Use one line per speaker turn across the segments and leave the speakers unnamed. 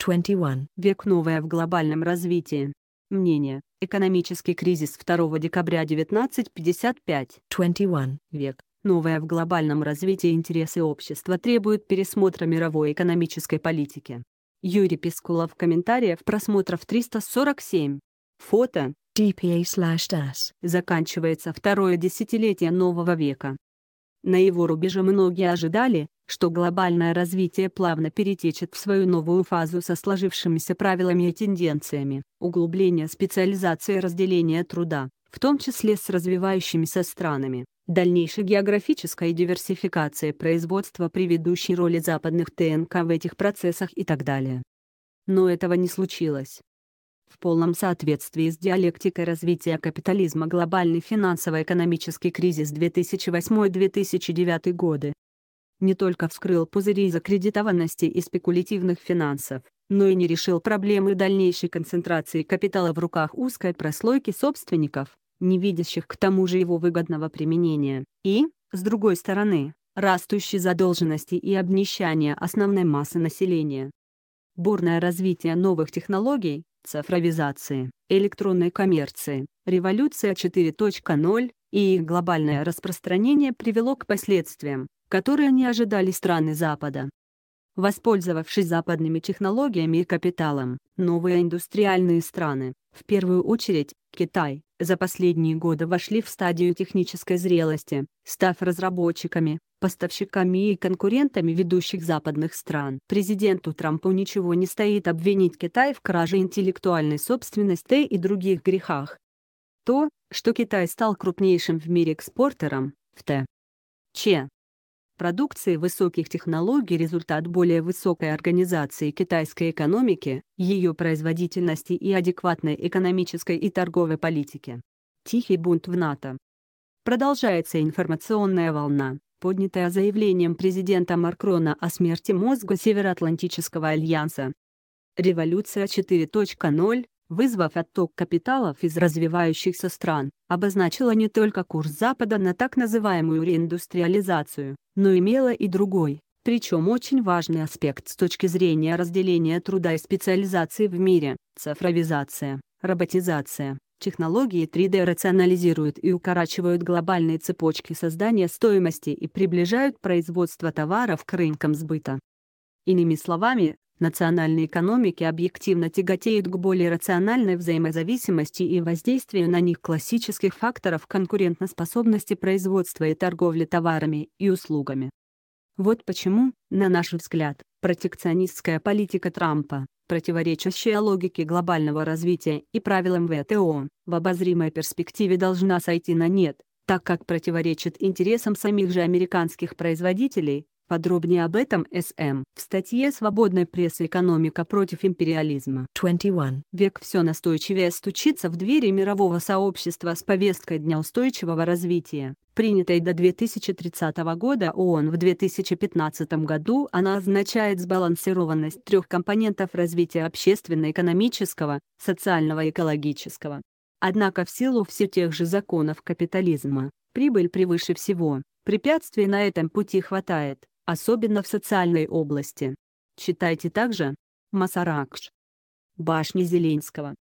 21. Век новое в глобальном развитии. Мнение. Экономический кризис 2 декабря 1955. 21. Век. Новое в глобальном развитии интересы общества требуют пересмотра мировой экономической политики. Юрий Пискулов. Комментариев просмотров 347. Фото. DPA DAS. Заканчивается второе десятилетие нового века. На его рубеже многие ожидали, что глобальное развитие плавно перетечет в свою новую фазу со сложившимися правилами и тенденциями, углубление специализации и разделения труда, в том числе с развивающимися странами, дальнейшей географической диверсификации производства при ведущей роли западных ТНК в этих процессах и так далее. Но этого не случилось. В полном соответствии с диалектикой развития капитализма глобальный финансово-экономический кризис 2008-2009 годы, не только вскрыл пузыри закредитованности и спекулятивных финансов, но и не решил проблемы дальнейшей концентрации капитала в руках узкой прослойки собственников, не видящих к тому же его выгодного применения, и, с другой стороны, растущие задолженности и обнищание основной массы населения. Бурное развитие новых технологий, цифровизации, электронной коммерции, революция 4.0 и их глобальное распространение привело к последствиям, которые они ожидали страны Запада. Воспользовавшись западными технологиями и капиталом, новые индустриальные страны, в первую очередь, Китай, за последние годы вошли в стадию технической зрелости, став разработчиками, поставщиками и конкурентами ведущих западных стран. Президенту Трампу ничего не стоит обвинить Китай в краже интеллектуальной собственности и других грехах. То, что Китай стал крупнейшим в мире экспортером, в Т. Ч продукции высоких технологий результат более высокой организации китайской экономики, ее производительности и адекватной экономической и торговой политики. Тихий бунт в НАТО. Продолжается информационная волна, поднятая заявлением президента Маркрона о смерти мозга Североатлантического альянса. Революция 4.0, вызвав отток капиталов из развивающихся стран, обозначила не только курс Запада на так называемую реиндустриализацию, но имела и другой, причем очень важный аспект с точки зрения разделения труда и специализации в мире – цифровизация, роботизация. Технологии 3D рационализируют и укорачивают глобальные цепочки создания стоимости и приближают производство товаров к рынкам сбыта. Иными словами, национальной экономики объективно тяготеют к более рациональной взаимозависимости и воздействию на них классических факторов конкурентоспособности производства и торговли товарами и услугами. Вот почему, на наш взгляд, протекционистская политика Трампа, противоречащая логике глобального развития и правилам ВТО, в обозримой перспективе должна сойти на нет, так как противоречит интересам самих же американских производителей, Подробнее об этом СМ в статье «Свободная пресса. Экономика против империализма». 21. Век все настойчивее стучится в двери мирового сообщества с повесткой Дня устойчивого развития. Принятой до 2030 года ООН в 2015 году она означает сбалансированность трех компонентов развития общественно-экономического, социального и экологического. Однако в силу все тех же законов капитализма, прибыль превыше всего, препятствий на этом пути хватает особенно в социальной области. Читайте также Масаракш. Башни Зеленского.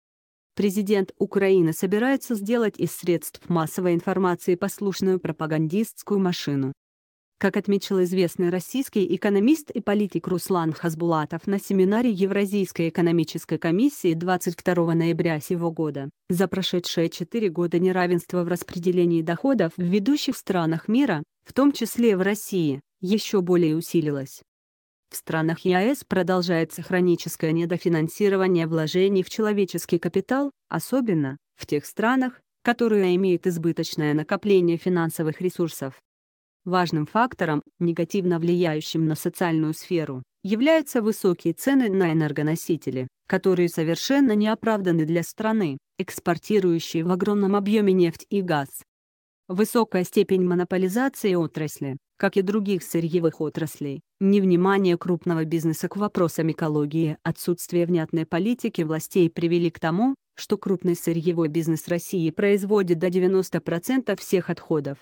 Президент Украины собирается сделать из средств массовой информации послушную пропагандистскую машину. Как отмечал известный российский экономист и политик Руслан Хасбулатов на семинаре Евразийской экономической комиссии 22 ноября сего года, за прошедшие четыре года неравенство в распределении доходов в ведущих странах мира, в том числе в России, еще более усилилась. В странах ЕАЭС продолжается хроническое недофинансирование вложений в человеческий капитал, особенно в тех странах, которые имеют избыточное накопление финансовых ресурсов. Важным фактором, негативно влияющим на социальную сферу, являются высокие цены на энергоносители, которые совершенно не оправданы для страны, экспортирующей в огромном объеме нефть и газ. Высокая степень монополизации отрасли, как и других сырьевых отраслей, невнимание крупного бизнеса к вопросам экологии, отсутствие внятной политики властей привели к тому, что крупный сырьевой бизнес России производит до 90% всех отходов.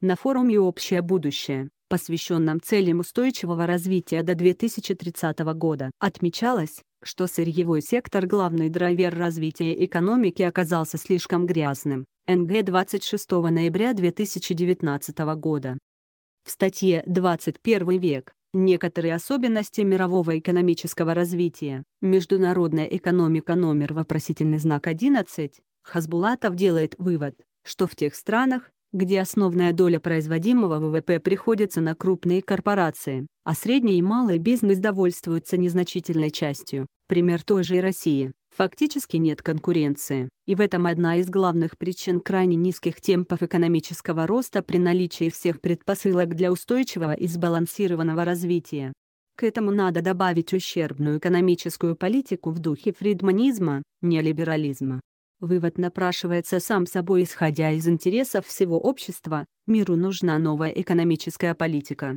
На форуме «Общее будущее», посвященном целям устойчивого развития до 2030 года, отмечалось, что сырьевой сектор главный драйвер развития экономики оказался слишком грязным. НГ 26 ноября 2019 года. В статье «21 век. Некоторые особенности мирового экономического развития. Международная экономика номер вопросительный знак 11» Хазбулатов делает вывод, что в тех странах, где основная доля производимого ВВП приходится на крупные корпорации, а средний и малый бизнес довольствуются незначительной частью, Пример той же России. Фактически нет конкуренции, и в этом одна из главных причин крайне низких темпов экономического роста при наличии всех предпосылок для устойчивого и сбалансированного развития. К этому надо добавить ущербную экономическую политику в духе фридманизма, неолиберализма. Вывод напрашивается сам собой исходя из интересов всего общества, миру нужна новая экономическая политика,